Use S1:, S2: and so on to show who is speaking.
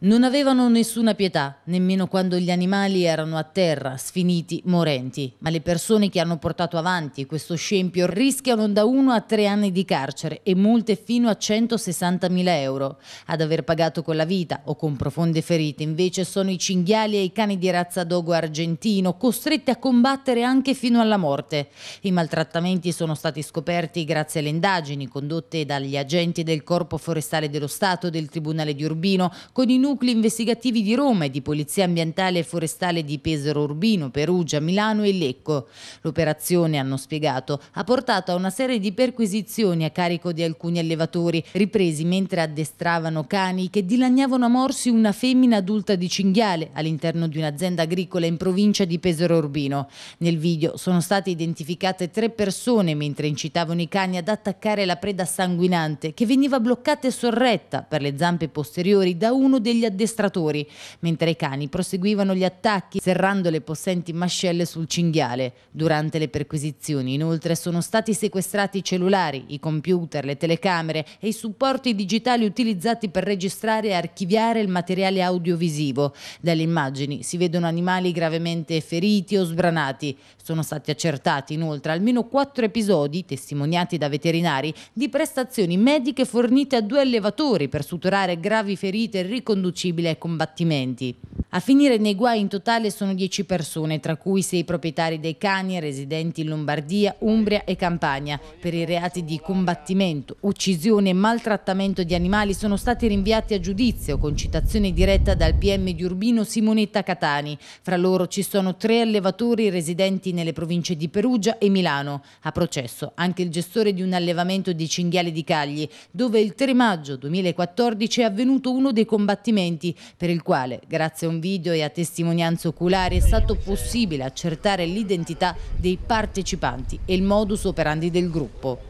S1: Non avevano nessuna pietà, nemmeno quando gli animali erano a terra, sfiniti, morenti, ma le persone che hanno portato avanti questo scempio rischiano da 1 a 3 anni di carcere e multe fino a 160.000 euro. Ad aver pagato con la vita o con profonde ferite invece sono i cinghiali e i cani di razza dogo argentino, costretti a combattere anche fino alla morte. I maltrattamenti sono stati scoperti grazie alle indagini condotte dagli agenti del Corpo Forestale dello Stato e del Tribunale di Urbino con i nuclei investigativi di Roma e di Polizia Ambientale e Forestale di Pesaro Urbino, Perugia, Milano e Lecco. L'operazione, hanno spiegato, ha portato a una serie di perquisizioni a carico di alcuni allevatori, ripresi mentre addestravano cani che dilagnavano a morsi una femmina adulta di cinghiale all'interno di un'azienda agricola in provincia di Pesaro Urbino. Nel video sono state identificate tre persone mentre incitavano i cani ad attaccare la preda sanguinante che veniva bloccata e sorretta per le zampe posteriori da uno degli degli addestratori, mentre i cani proseguivano gli attacchi serrando le possenti mascelle sul cinghiale. Durante le perquisizioni inoltre sono stati sequestrati i cellulari, i computer, le telecamere e i supporti digitali utilizzati per registrare e archiviare il materiale audiovisivo. Dalle immagini si vedono animali gravemente feriti o sbranati. Sono stati accertati inoltre almeno quattro episodi, testimoniati da veterinari, di prestazioni mediche fornite a due allevatori per suturare gravi ferite e ricondurre riconducibile ai combattimenti. A finire nei guai in totale sono 10 persone, tra cui 6 proprietari dei cani residenti in Lombardia, Umbria e Campania. Per i reati di combattimento, uccisione e maltrattamento di animali sono stati rinviati a giudizio con citazione diretta dal PM di Urbino Simonetta Catani. Fra loro ci sono tre allevatori residenti nelle province di Perugia e Milano. A processo anche il gestore di un allevamento di cinghiali di Cagli, dove il 3 maggio 2014 è avvenuto uno dei combattimenti per il quale, grazie a un video e a testimonianze oculari è stato possibile accertare l'identità dei partecipanti e il modus operandi del gruppo.